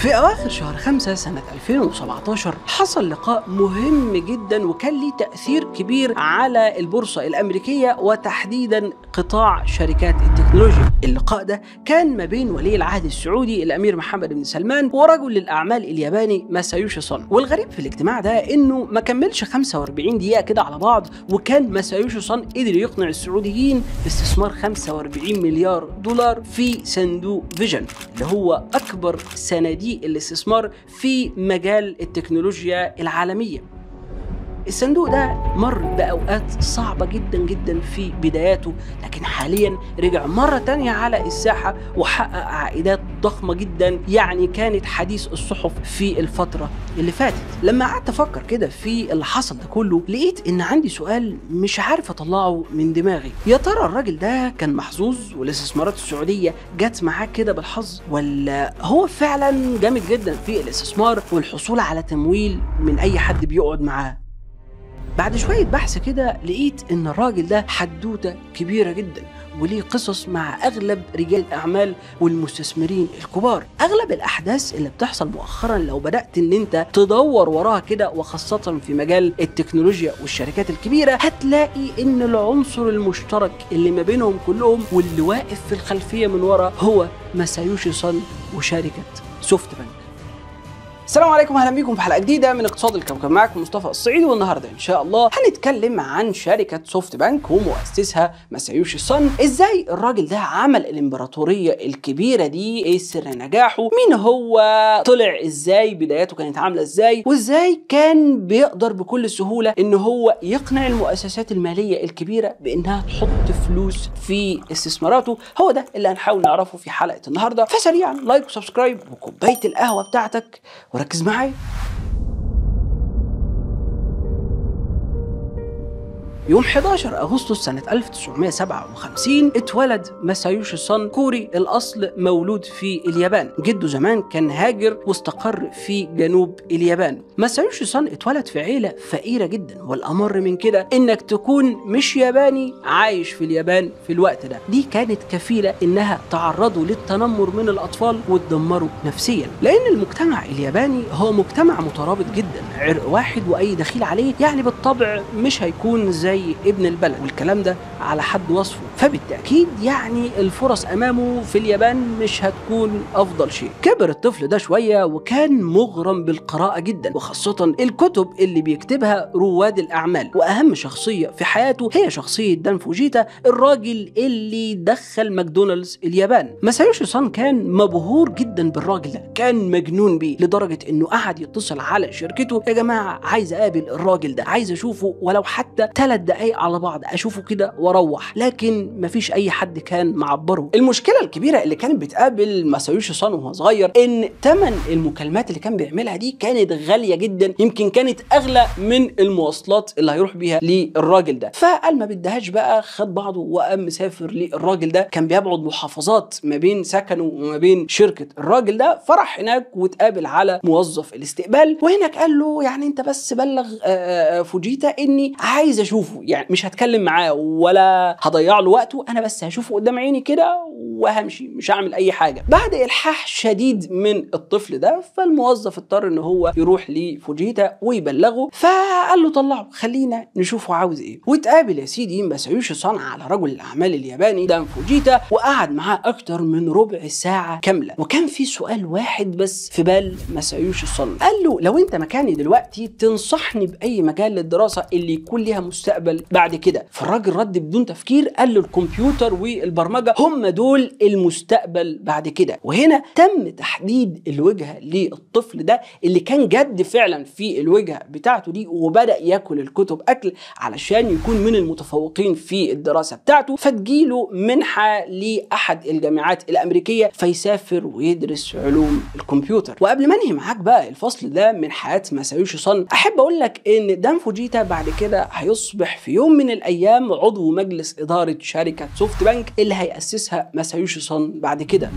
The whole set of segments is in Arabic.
في أواخر شهر خمسة سنة 2017 حصل لقاء مهم جدا وكان ليه تأثير كبير على البورصة الأمريكية وتحديدا قطاع شركات التكنولوجيا اللقاء ده كان ما بين ولي العهد السعودي الأمير محمد بن سلمان ورجل الأعمال الياباني ماسايوشي صن. والغريب في الاجتماع ده إنه ما كملش 45 دقيقة كده على بعض وكان ماسايوشي صن قدر يقنع السعوديين باستثمار 45 مليار دولار في صندوق فيجن اللي هو أكبر صناديق الاستثمار في مجال التكنولوجيا العالميه الصندوق ده مر بأوقات صعبة جدا جدا في بداياته لكن حاليا رجع مرة تانية على الساحة وحقق عائدات ضخمة جدا يعني كانت حديث الصحف في الفترة اللي فاتت لما قعدت أفكر كده في اللي حصل ده كله لقيت إن عندي سؤال مش عارف أطلعه من دماغي يا ترى الراجل ده كان محظوظ والاستثمارات السعودية جت معاه كده بالحظ ولا هو فعلا جامد جدا في الاستثمار والحصول على تمويل من أي حد بيقعد معاه بعد شوية بحث كده لقيت إن الراجل ده حدوتة كبيرة جدا وليه قصص مع أغلب رجال الأعمال والمستثمرين الكبار أغلب الأحداث اللي بتحصل مؤخرا لو بدأت إن أنت تدور وراها كده وخاصة في مجال التكنولوجيا والشركات الكبيرة هتلاقي إن العنصر المشترك اللي ما بينهم كلهم واللي واقف في الخلفية من ورا هو ماسايوشي صن وشركة سوفت بنك السلام عليكم اهلا بيكم في حلقه جديده من اقتصاد الكوكب معاكم مصطفى الصعيد والنهارده ان شاء الله هنتكلم عن شركه سوفت بانك ومؤسسها مسايوشي سون ازاي الراجل ده عمل الامبراطوريه الكبيره دي ايه سر نجاحه مين هو طلع ازاي بداياته كانت عامله ازاي وازاي كان بيقدر بكل سهوله ان هو يقنع المؤسسات الماليه الكبيره بانها تحط فلوس في استثماراته هو ده اللي هنحاول نعرفه في حلقه النهارده فسريعا لايك وسبسكرايب وكوبايه القهوه بتاعتك ركز معي يوم 11 أغسطس سنة 1957 اتولد ماسايوشي سان كوري الأصل مولود في اليابان جده زمان كان هاجر واستقر في جنوب اليابان ماسايوشي سان اتولد في عيلة فقيرة جدا والأمر من كده إنك تكون مش ياباني عايش في اليابان في الوقت ده دي كانت كفيلة إنها تعرضوا للتنمر من الأطفال وتدمره نفسيا لأن المجتمع الياباني هو مجتمع مترابط جدا عرق واحد وأي دخيل عليه يعني بالطبع مش هيكون زي زي ابن البلد والكلام ده على حد وصفه فبالتاكيد يعني الفرص امامه في اليابان مش هتكون افضل شيء كبر الطفل ده شويه وكان مغرم بالقراءه جدا وخاصه الكتب اللي بيكتبها رواد الاعمال واهم شخصيه في حياته هي شخصيه دان فوجيتا الراجل اللي دخل ماكدونالدز اليابان مسايوشي سان كان مبهور جدا بالراجل ده كان مجنون بيه لدرجه انه قعد يتصل على شركته يا جماعه عايز اقابل الراجل ده عايز اشوفه ولو حتى ثلاث دقايق على بعض اشوفه كده واروح لكن مفيش اي حد كان معبره المشكله الكبيره اللي كانت بتقابل ماسايوشي سان وهو صغير ان ثمن المكالمات اللي كان بيعملها دي كانت غاليه جدا يمكن كانت اغلى من المواصلات اللي هيروح بيها للراجل ده فقال ما بدهاش بقى خد بعضه وقام مسافر للراجل ده كان بيبعد محافظات ما بين سكنه وما بين شركه الراجل ده فراح هناك واتقابل على موظف الاستقبال وهناك قال له يعني انت بس بلغ آه، آه، فوجيتا اني عايز اشوفه هشوفه يعني مش هتكلم معاه ولا هضيع له وقته انا بس هشوفه قدام عيني كده وهمشي مش هعمل اي حاجه بعد الحاح شديد من الطفل ده فالموظف اضطر ان هو يروح لفوجيتا ويبلغه فقال له طلعه خلينا نشوفه عاوز ايه واتقابل يا سيدي مسايوشي صنع على رجل الاعمال الياباني دان فوجيتا وقعد معاه اكتر من ربع ساعه كامله وكان في سؤال واحد بس في بال مسايوشي صنع قال له لو انت مكاني دلوقتي تنصحني باي مجال للدراسه اللي يكون ليها مستقبل المستقبل بعد كده فالراجل رد بدون تفكير قال الكمبيوتر والبرمجه هم دول المستقبل بعد كده وهنا تم تحديد الوجهه للطفل ده اللي كان جد فعلا في الوجهه بتاعته دي وبدا ياكل الكتب اكل علشان يكون من المتفوقين في الدراسه بتاعته فتجيله منحه لاحد الجامعات الامريكيه فيسافر ويدرس علوم الكمبيوتر وقبل ما انهي معاك بقى الفصل ده من حياه سايوشي صن احب اقول لك ان دان فوجيتا بعد كده هيصبح يصبح في يوم من الايام عضو مجلس اداره شركه سوفت بنك اللي هيأسسها ماسايوشي سون بعد كده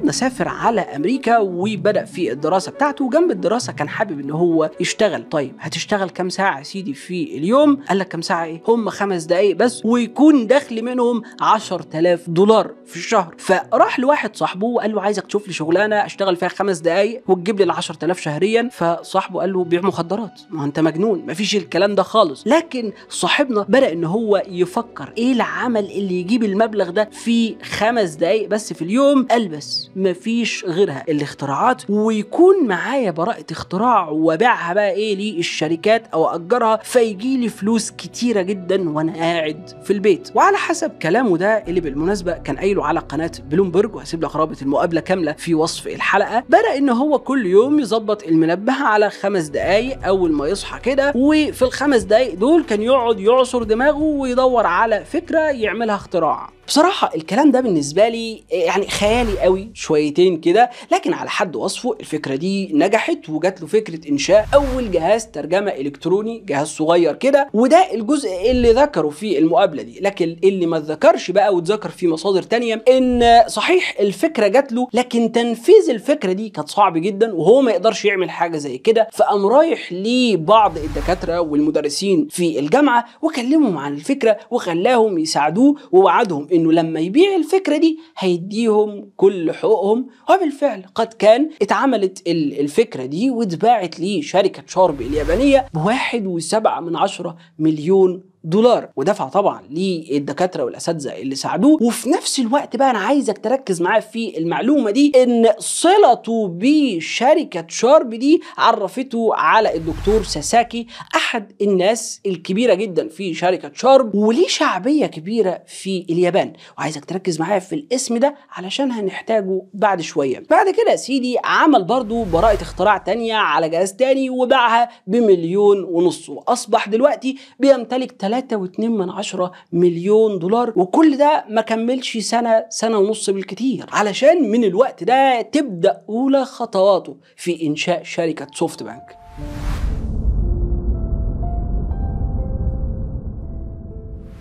فحابب طيب، نسافر على امريكا وبدا في الدراسه بتاعته جنب الدراسه كان حابب ان هو يشتغل طيب هتشتغل كام ساعه يا سيدي في اليوم قال لك كام ساعه ايه هم خمس دقائق بس ويكون دخل منهم 10000 دولار في الشهر فراح لواحد صاحبه وقال له عايزك تشوف لي شغلانه اشتغل فيها خمس دقائق وتجيب لي ال 10000 شهريا فصاحبه قال له بيع مخدرات ما انت مجنون مفيش الكلام ده خالص لكن صاحبنا بدا ان هو يفكر ايه العمل اللي يجيب المبلغ ده في خمس دقائق بس في اليوم البس مفيش غيرها الاختراعات ويكون معايا براءه اختراع وابيعها بقى ايه للشركات او اجرها فيجي لي فلوس كتيره جدا وانا قاعد في البيت وعلى حسب كلامه ده اللي بالمناسبه كان قايله على قناه بلومبرج وهسيب لك رابط المقابله كامله في وصف الحلقه بدا ان هو كل يوم يظبط المنبه على خمس دقائق اول ما يصحى كده وفي الخمس دقائق دول كان يقعد يعصر دماغه ويدور على فكره يعملها اختراع بصراحه الكلام ده بالنسبه لي يعني خيالي قوي شويتين كده لكن على حد وصفه الفكره دي نجحت وجات له فكره انشاء اول جهاز ترجمه الكتروني جهاز صغير كده وده الجزء اللي ذكره في المقابله دي لكن اللي ما اتذكرش بقى واتذكر في مصادر تانية ان صحيح الفكره جات له لكن تنفيذ الفكره دي كانت صعب جدا وهو ما يقدرش يعمل حاجه زي كده فقام رايح لبعض الدكاتره والمدرسين في الجامعه وكلمهم عن الفكره وخلاهم يساعدوه ووعدهم انه لما يبيع الفكره دي هيديهم كل حب حقوقهم وبالفعل قد كان اتعملت الفكرة دي واتباعت لشركة شارب اليابانية بواحد وسبعة من عشرة مليون دولار ودفع طبعا للدكاتره والاساتذه اللي ساعدوه وفي نفس الوقت بقى انا عايزك تركز معايا في المعلومه دي ان صلته بشركه شارب دي عرفته على الدكتور ساساكي احد الناس الكبيره جدا في شركه شارب وليه شعبيه كبيره في اليابان وعايزك تركز معايا في الاسم ده علشان هنحتاجه بعد شويه بعد كده يا سيدي عمل برضه براءه اختراع تانية على جهاز تاني وباعها بمليون ونص واصبح دلوقتي بيمتلك 3.2 من عشرة مليون دولار وكل ده ما كملش سنة سنة ونص بالكتير علشان من الوقت ده تبدأ أولى خطواته في إنشاء شركة سوفت بانك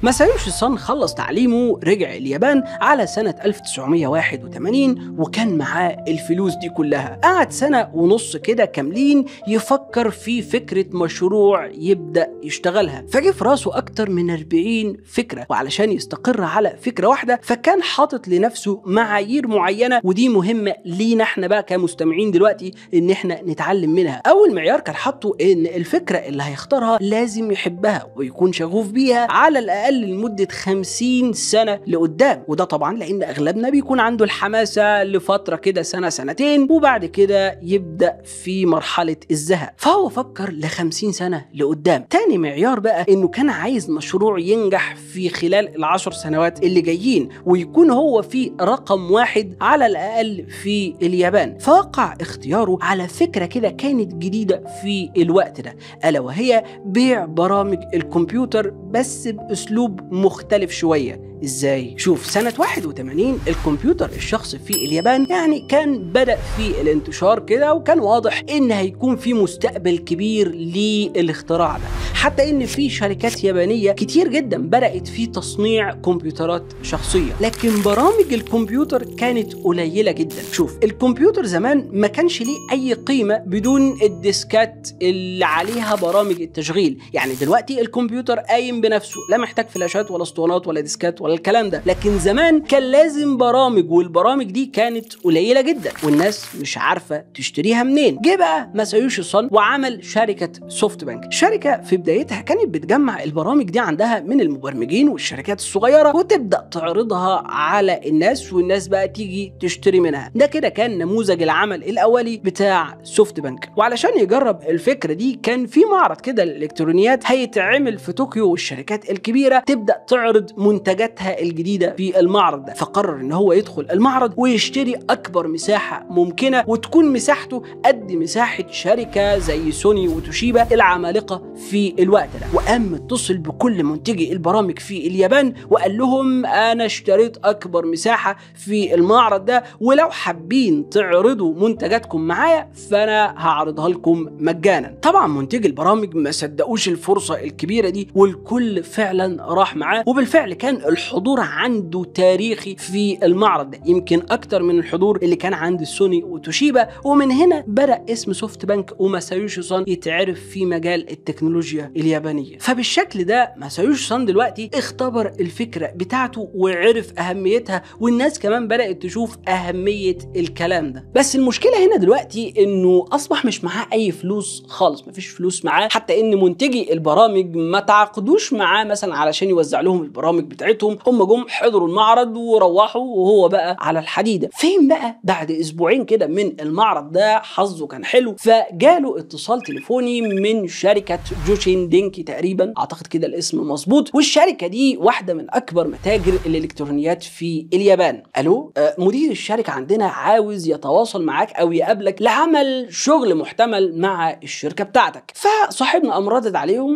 ماسايوشي سان خلص تعليمه رجع اليابان على سنة 1981 وكان معاه الفلوس دي كلها قعد سنة ونص كده كاملين يفكر في فكرة مشروع يبدأ يشتغلها فجه في راسه أكتر من 40 فكرة وعلشان يستقر على فكرة واحدة فكان حاطط لنفسه معايير معينة ودي مهمة لينا احنا بقى كمستمعين دلوقتي ان احنا نتعلم منها أول معيار كان حاطه ان الفكرة اللي هيختارها لازم يحبها ويكون شغوف بيها على الأقل الاقل لمده 50 سنه لقدام وده طبعا لان اغلبنا بيكون عنده الحماسه لفتره كده سنه سنتين وبعد كده يبدا في مرحله الذهب فهو فكر ل 50 سنه لقدام تاني معيار بقى انه كان عايز مشروع ينجح في خلال العشر سنوات اللي جايين ويكون هو في رقم واحد على الاقل في اليابان فوقع اختياره على فكره كده كانت جديده في الوقت ده الا وهي بيع برامج الكمبيوتر بس باسلوب باسلوب مختلف شويه ازاي شوف سنه 81 الكمبيوتر الشخصي في اليابان يعني كان بدا في الانتشار كده وكان واضح ان هيكون في مستقبل كبير للاختراع ده حتى ان في شركات يابانيه كتير جدا بدات في تصنيع كمبيوترات شخصيه لكن برامج الكمبيوتر كانت قليله جدا شوف الكمبيوتر زمان ما كانش ليه اي قيمه بدون الديسكات اللي عليها برامج التشغيل يعني دلوقتي الكمبيوتر قايم بنفسه لا محتاج فلاشات ولا اسطوانات ولا ديسكات ولا ولا الكلام ده لكن زمان كان لازم برامج والبرامج دي كانت قليله جدا والناس مش عارفه تشتريها منين جه بقى ماسايوشي سون وعمل شركه سوفت بانك الشركه في بدايتها كانت بتجمع البرامج دي عندها من المبرمجين والشركات الصغيره وتبدا تعرضها على الناس والناس بقى تيجي تشتري منها ده كده كان نموذج العمل الاولي بتاع سوفت بانك وعلشان يجرب الفكره دي كان في معرض كده الالكترونيات هيتعمل في طوكيو والشركات الكبيره تبدا تعرض منتجات مساحتها الجديده في المعرض ده فقرر ان هو يدخل المعرض ويشتري اكبر مساحه ممكنه وتكون مساحته قد مساحه شركه زي سوني وتوشيبا العمالقه في الوقت ده وقام متصل بكل منتجي البرامج في اليابان وقال لهم انا اشتريت اكبر مساحه في المعرض ده ولو حابين تعرضوا منتجاتكم معايا فانا هعرضها لكم مجانا طبعا منتج البرامج ما صدقوش الفرصه الكبيره دي والكل فعلا راح معاه وبالفعل كان الح الحضور عنده تاريخي في المعرض ده يمكن اكتر من الحضور اللي كان عند سوني وتوشيبا ومن هنا بدا اسم سوفت بنك وماسايوشي سان يتعرف في مجال التكنولوجيا اليابانيه فبالشكل ده ماسايوشي سان دلوقتي اختبر الفكره بتاعته وعرف اهميتها والناس كمان بدات تشوف اهميه الكلام ده بس المشكله هنا دلوقتي انه اصبح مش معاه اي فلوس خالص مفيش فلوس معاه حتى ان منتجي البرامج ما تعاقدوش معاه مثلا علشان يوزع لهم البرامج بتاعتهم هم جم حضروا المعرض وروحوا وهو بقى على الحديده فين بقى بعد اسبوعين كده من المعرض ده حظه كان حلو فجاله اتصال تليفوني من شركه جوشين دينكي تقريبا اعتقد كده الاسم مظبوط والشركه دي واحده من اكبر متاجر الالكترونيات في اليابان الو آه مدير الشركه عندنا عاوز يتواصل معاك او يقابلك لعمل شغل محتمل مع الشركه بتاعتك فصاحبنا قام رادد عليهم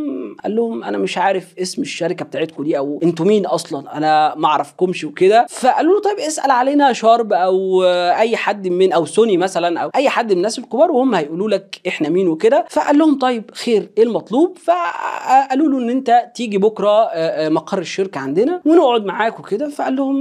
قال لهم انا مش عارف اسم الشركه بتاعتكم دي او انتوا مين اصلا انا ما اعرفكمش وكده فقالوا له طيب اسال علينا شارب او اي حد من او سوني مثلا او اي حد من الناس الكبار وهم هيقولوا لك احنا مين وكده فقال لهم طيب خير ايه المطلوب فقالوا له ان انت تيجي بكره آه، آه، مقر الشركه عندنا ونقعد معاك وكده فقال لهم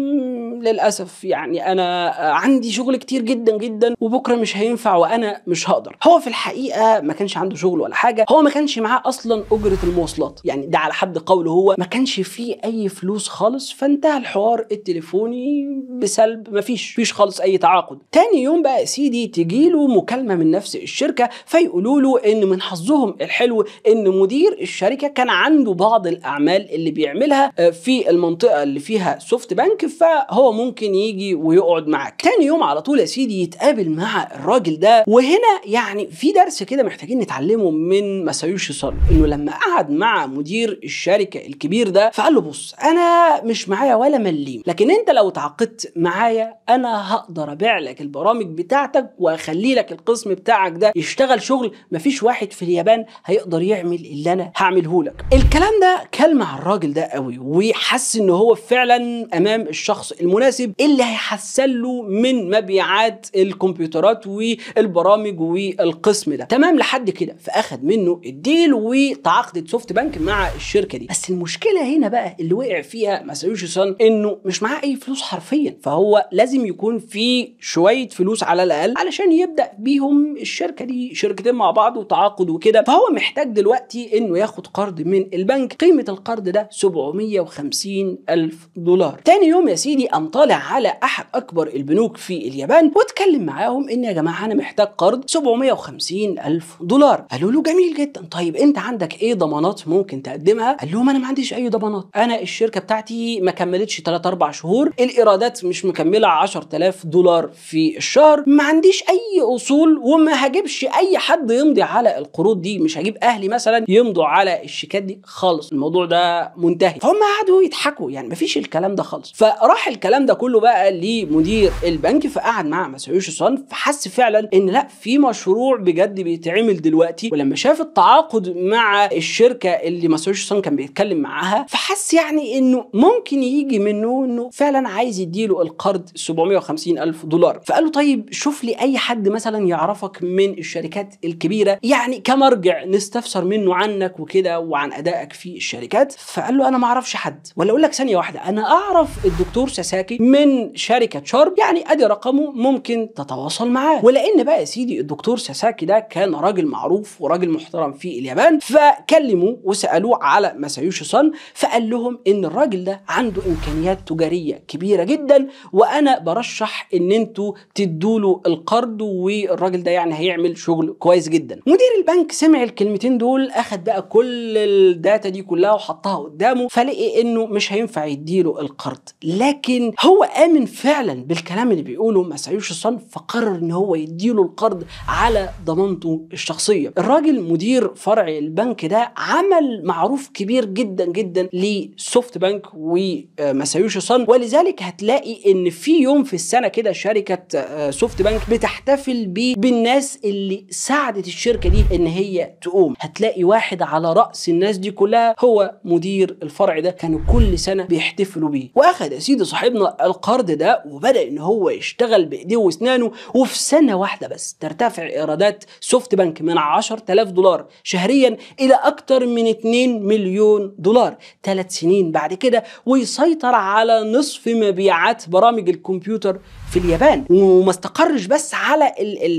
للاسف يعني انا عندي شغل كتير جدا جدا وبكره مش هينفع وانا مش هقدر هو في الحقيقه ما كانش عنده شغل ولا حاجه هو ما كانش معاه اصلا اجره المواصلات يعني ده على حد قوله هو ما كانش فيه اي فلوس خالص خالص فانتهى الحوار التليفوني بسلب مفيش فيش خالص اي تعاقد تاني يوم بقى سيدي تجيله مكالمه من نفس الشركه فيقولوا له ان من حظهم الحلو ان مدير الشركه كان عنده بعض الاعمال اللي بيعملها آه، في المنطقه اللي فيها سوفت بنك فهو ممكن يجي ويقعد معاك تاني يوم على طول يا سيدي يتقابل مع الراجل ده وهنا يعني في درس كده محتاجين نتعلمه من مسايوش صار انه لما قعد مع مدير الشركه الكبير ده فقال له بص انا مش معايا ولا مليم لكن انت لو اتعاقدت معايا انا هقدر ابيع لك البرامج بتاعتك واخلي لك القسم بتاعك ده يشتغل شغل مفيش واحد في اليابان هيقدر يعمل اللي انا هعمله لك الكلام ده كان مع الراجل ده قوي وحس ان هو فعلا امام الشخص المناسب اللي هيحسن له من مبيعات الكمبيوترات والبرامج والقسم ده تمام لحد كده فاخد منه الديل وتعاقدت سوفت بنك مع الشركه دي بس المشكله هنا بقى اللي وقع فيها سان انه مش معاه اي فلوس حرفيا فهو لازم يكون في شويه فلوس على الاقل علشان يبدا بيهم الشركه دي شركتين مع بعض وتعاقد وكده فهو محتاج دلوقتي انه ياخد قرض من البنك قيمه القرض ده 750 الف دولار تاني يوم يا سيدي قام طالع على احد اكبر البنوك في اليابان واتكلم معاهم ان يا جماعه انا محتاج قرض 750 الف دولار قالوا له جميل جدا طيب انت عندك ايه ضمانات ممكن تقدمها قال لهم انا ما عنديش اي ضمانات انا الشركه بتاعتي ما كملتش 3 4 شهور الايرادات مش مكمله 10000 دولار في الشهر ما عنديش اي اصول وما هجيبش اي حد يمضي على القروض دي مش هجيب اهلي مثلا يمضوا على الشيكات دي خالص الموضوع ده منتهي فهم قعدوا يضحكوا يعني ما فيش الكلام ده خالص فراح الكلام ده كله بقى لمدير البنك فقعد مع ماسايوشي سان فحس فعلا ان لا في مشروع بجد بيتعمل دلوقتي ولما شاف التعاقد مع الشركه اللي ماسايوشي سان كان بيتكلم معاها فحس يعني انه ممكن يجي منه انه فعلا عايز يديله القرض 750 الف دولار فقال له طيب شوف لي اي حد مثلا يعرفك من الشركات الكبيره يعني كمرجع نستفسر منه عنك وكده وعن ادائك في الشركات فقال له انا ما اعرفش حد ولا اقول لك ثانيه واحده انا اعرف الدكتور ساساكي من شركه شارب يعني ادي رقمه ممكن تتواصل معاه ولان بقى يا سيدي الدكتور ساساكي ده كان راجل معروف وراجل محترم في اليابان فكلموه وسالوه على ماسايوشي سان فقال لهم ان الراجل ده عنده امكانيات تجاريه كبيره جدا وانا برشح ان انتوا تدوا له القرض والراجل ده يعني هيعمل شغل كويس جدا مدير البنك سمع الكلمتين دول اخد بقى كل الداتا دي كلها وحطها قدامه فلقي انه مش هينفع يديله القرض لكن هو امن فعلا بالكلام اللي بيقوله مسايوش الصن فقرر ان هو يديله القرض على ضمانته الشخصيه الراجل مدير فرع البنك ده عمل معروف كبير جدا جدا لسوفت بنك وماسايوشي سان ولذلك هتلاقي ان في يوم في السنه كده شركه سوفت آه، بنك بتحتفل بيه بالناس اللي ساعدت الشركه دي ان هي تقوم هتلاقي واحد على راس الناس دي كلها هو مدير الفرع ده كانوا كل سنه بيحتفلوا بيه واخد يا سيدي صاحبنا القرض ده وبدا ان هو يشتغل بايديه واسنانه وفي سنه واحده بس ترتفع ايرادات سوفت بنك من 10000 دولار شهريا الى اكثر من 2 مليون دولار ثلاث سنين بعد كده ويسيطر على نصف مبيعات برامج الكمبيوتر في اليابان وما استقرش بس على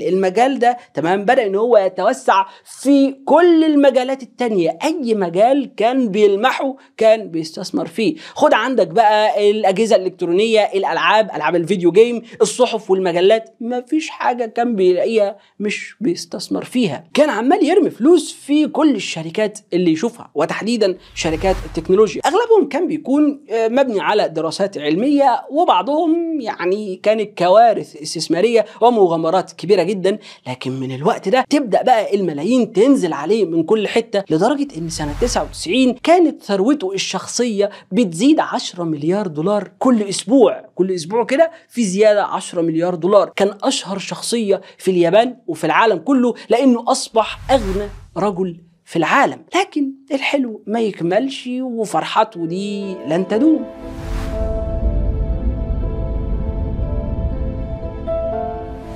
المجال ده تمام بدا ان هو يتوسع في كل المجالات الثانيه اي مجال كان بيلمحه كان بيستثمر فيه خد عندك بقى الاجهزه الالكترونيه الالعاب العاب الفيديو جيم الصحف والمجلات ما فيش حاجه كان بيلاقيها مش بيستثمر فيها كان عمال يرمي فلوس في كل الشركات اللي يشوفها وتحديدا شركات التكنولوجيا اغلبهم كان بيكون آه، مبني على دراسات علمية وبعضهم يعني كانت كوارث استثمارية ومغامرات كبيرة جدا لكن من الوقت ده تبدأ بقى الملايين تنزل عليه من كل حتة لدرجة ان سنة 99 كانت ثروته الشخصية بتزيد 10 مليار دولار كل اسبوع كل اسبوع كده في زيادة 10 مليار دولار كان اشهر شخصية في اليابان وفي العالم كله لانه اصبح اغنى رجل في العالم لكن الحلو ما يكملش وفرحته دي لن تدوم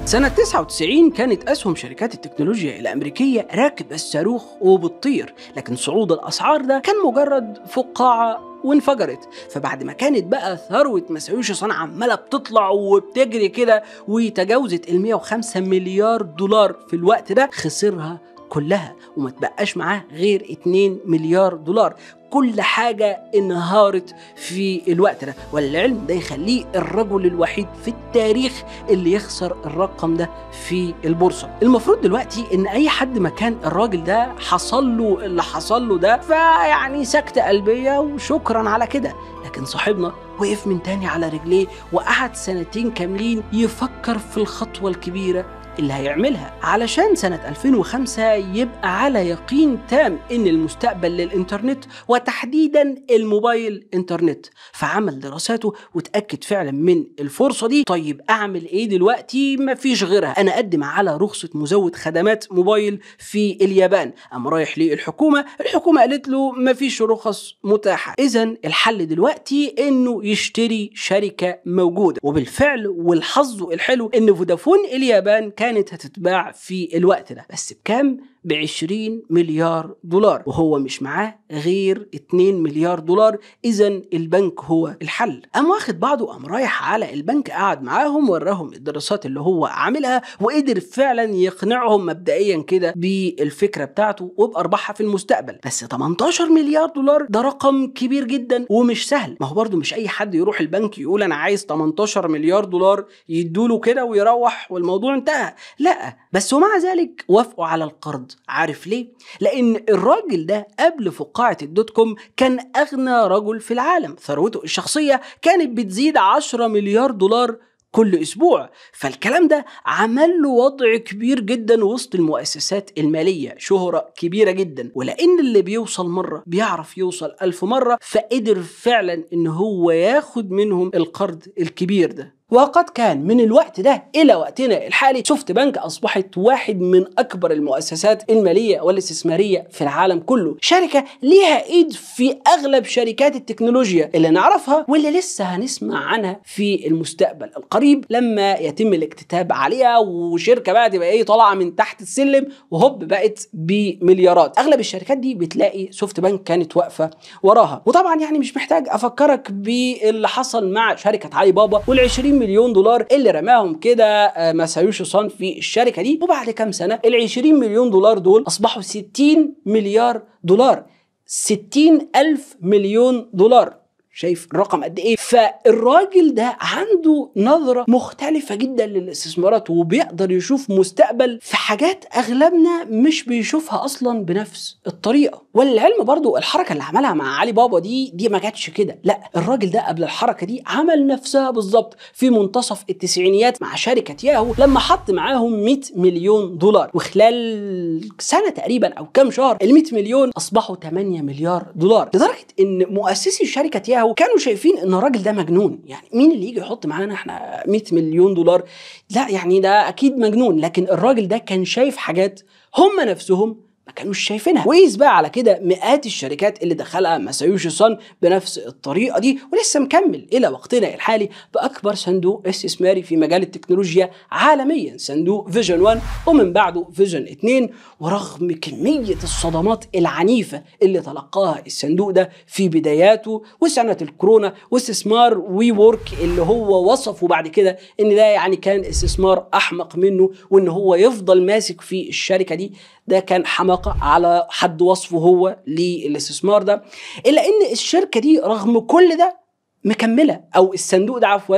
سنة 99 كانت أسهم شركات التكنولوجيا الأمريكية راكبة الصاروخ وبتطير لكن صعود الأسعار ده كان مجرد فقاعة وانفجرت فبعد ما كانت بقى ثروة مسعوش صنعاء عمالة بتطلع وبتجري كده وتجاوزت ال 105 مليار دولار في الوقت ده خسرها كلها وما تبقاش معاه غير 2 مليار دولار كل حاجة انهارت في الوقت ده والعلم ده يخليه الرجل الوحيد في التاريخ اللي يخسر الرقم ده في البورصة المفروض دلوقتي ان اي حد مكان الراجل ده حصل له اللي حصل له ده فيعني سكتة قلبية وشكرا على كده لكن صاحبنا وقف من تاني على رجليه وقعد سنتين كاملين يفكر في الخطوة الكبيرة اللي هيعملها علشان سنة 2005 يبقى على يقين تام إن المستقبل للإنترنت وتحديدا الموبايل إنترنت فعمل دراساته وتأكد فعلا من الفرصة دي طيب أعمل إيه دلوقتي مفيش غيرها أنا أقدم على رخصة مزود خدمات موبايل في اليابان أما رايح للحكومة الحكومة قالت له مفيش رخص متاحة إذا الحل دلوقتي إنه يشتري شركة موجودة وبالفعل والحظ الحلو إن فودافون اليابان كان كانت هتتباع في الوقت ده بس بكام ب 20 مليار دولار وهو مش معاه غير 2 مليار دولار اذا البنك هو الحل قام واخد بعضه قام رايح على البنك قعد معاهم وراهم الدراسات اللي هو عاملها وقدر فعلا يقنعهم مبدئيا كده بالفكره بتاعته وبارباحها في المستقبل بس 18 مليار دولار ده رقم كبير جدا ومش سهل ما هو برده مش اي حد يروح البنك يقول انا عايز 18 مليار دولار يدوله كده ويروح والموضوع انتهى لا بس ومع ذلك وافقوا على القرض الارض عارف ليه لان الراجل ده قبل فقاعه الدوت كوم كان اغنى رجل في العالم ثروته الشخصيه كانت بتزيد 10 مليار دولار كل اسبوع فالكلام ده عمل له وضع كبير جدا وسط المؤسسات الماليه شهره كبيره جدا ولان اللي بيوصل مره بيعرف يوصل ألف مره فقدر فعلا ان هو ياخد منهم القرض الكبير ده وقد كان من الوقت ده الى وقتنا الحالي سوفت بنك اصبحت واحد من اكبر المؤسسات الماليه والاستثماريه في العالم كله شركه ليها ايد في اغلب شركات التكنولوجيا اللي نعرفها واللي لسه هنسمع عنها في المستقبل القريب لما يتم الاكتتاب عليها وشركه بقى تبقى ايه طالعه من تحت السلم وهوب بقت بمليارات اغلب الشركات دي بتلاقي سوفت بنك كانت واقفه وراها وطبعا يعني مش محتاج افكرك باللي حصل مع شركه علي بابا وال20 مليون دولار اللي رماهم كده آه، ماسايوشي سان في الشركه دي وبعد كام سنه ال 20 مليون دولار دول اصبحوا 60 مليار دولار 60 ألف مليون دولار شايف الرقم قد ايه فالراجل ده عنده نظره مختلفه جدا للاستثمارات وبيقدر يشوف مستقبل في حاجات اغلبنا مش بيشوفها اصلا بنفس الطريقه والعلم برضو الحركه اللي عملها مع علي بابا دي دي ما جاتش كده لا الراجل ده قبل الحركه دي عمل نفسها بالظبط في منتصف التسعينيات مع شركه ياهو لما حط معاهم 100 مليون دولار وخلال سنه تقريبا او كام شهر ال 100 مليون اصبحوا 8 مليار دولار لدرجه ان مؤسسي شركه ياهو لو كانوا شايفين ان الراجل ده مجنون يعني مين اللي يجي يحط معانا احنا 100 مليون دولار لا يعني ده اكيد مجنون لكن الراجل ده كان شايف حاجات هم نفسهم كانوش شايفينها وقيس بقى على كده مئات الشركات اللي دخلها ماسايوشي سان بنفس الطريقه دي ولسه مكمل الى وقتنا الحالي باكبر صندوق استثماري في مجال التكنولوجيا عالميا صندوق فيجن 1 ومن بعده فيجن 2 ورغم كميه الصدمات العنيفه اللي تلقاها الصندوق ده في بداياته وسنه الكورونا واستثمار وي وورك اللي هو وصفه بعد كده ان ده يعني كان استثمار احمق منه وان هو يفضل ماسك في الشركه دي ده كان حماقه على حد وصفه هو للاستثمار ده الا ان الشركه دي رغم كل ده مكمله او الصندوق ده عفوا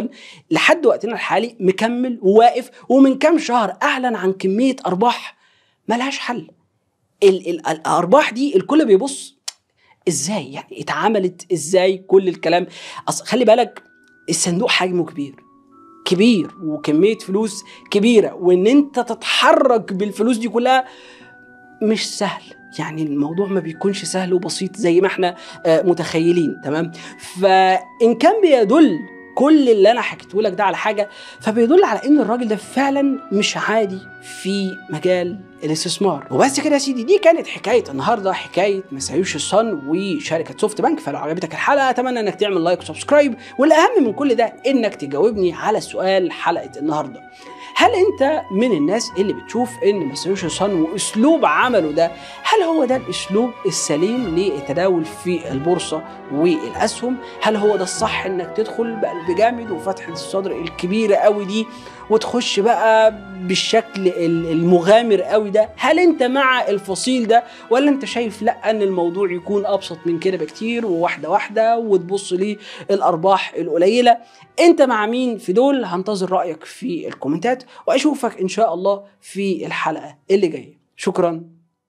لحد وقتنا الحالي مكمل وواقف ومن كام شهر اعلن عن كميه ارباح ملهاش حل الـ الـ الارباح دي الكل بيبص ازاي يعني اتعملت ازاي كل الكلام اصل خلي بالك الصندوق حجمه كبير كبير وكميه فلوس كبيره وان انت تتحرك بالفلوس دي كلها مش سهل يعني الموضوع ما بيكونش سهل وبسيط زي ما احنا آه، متخيلين تمام فان كان بيدل كل اللي انا حكيته لك ده على حاجه فبيدل على ان الراجل ده فعلا مش عادي في مجال الاستثمار وبس كده يا سيدي دي كانت حكايه النهارده حكايه مسايوش الصن وشركه سوفت بنك فلو عجبتك الحلقه اتمنى انك تعمل لايك وسبسكرايب والاهم من كل ده انك تجاوبني على سؤال حلقه النهارده هل انت من الناس اللي بتشوف ان مسايوش الصن واسلوب عمله ده هل هو ده الاسلوب السليم للتداول في البورصه والاسهم هل هو ده الصح انك تدخل بقلب جامد وفتحه الصدر الكبيره قوي دي وتخش بقى بالشكل المغامر قوي ده هل انت مع الفصيل ده ولا انت شايف لا ان الموضوع يكون ابسط من كده بكتير وواحده واحده وتبص للارباح الارباح القليله انت مع مين في دول هنتظر رايك في الكومنتات واشوفك ان شاء الله في الحلقه اللي جايه شكرا